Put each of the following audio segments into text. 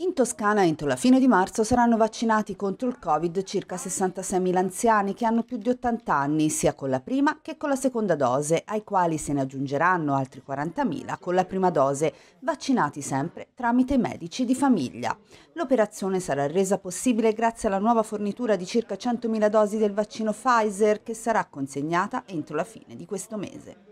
In Toscana entro la fine di marzo saranno vaccinati contro il Covid circa 66.000 anziani che hanno più di 80 anni, sia con la prima che con la seconda dose, ai quali se ne aggiungeranno altri 40.000 con la prima dose, vaccinati sempre tramite medici di famiglia. L'operazione sarà resa possibile grazie alla nuova fornitura di circa 100.000 dosi del vaccino Pfizer che sarà consegnata entro la fine di questo mese.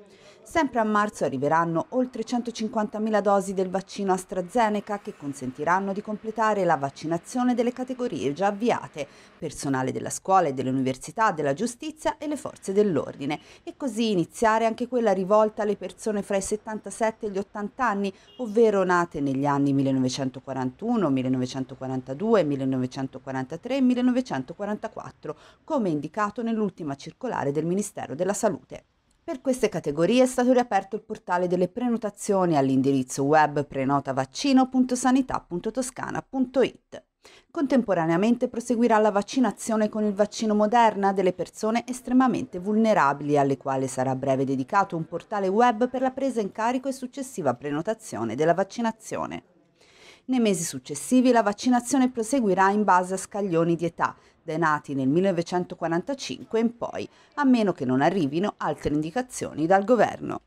Sempre a marzo arriveranno oltre 150.000 dosi del vaccino AstraZeneca che consentiranno di completare la vaccinazione delle categorie già avviate, personale della scuola e dell'università, della giustizia e le forze dell'ordine, e così iniziare anche quella rivolta alle persone fra i 77 e gli 80 anni, ovvero nate negli anni 1941, 1942, 1943 e 1944, come indicato nell'ultima circolare del Ministero della Salute. Per queste categorie è stato riaperto il portale delle prenotazioni all'indirizzo web prenotavaccino.sanità.toscana.it. Contemporaneamente proseguirà la vaccinazione con il vaccino Moderna delle persone estremamente vulnerabili, alle quali sarà a breve dedicato un portale web per la presa in carico e successiva prenotazione della vaccinazione. Nei mesi successivi la vaccinazione proseguirà in base a scaglioni di età, dai nati nel 1945 in poi, a meno che non arrivino altre indicazioni dal governo.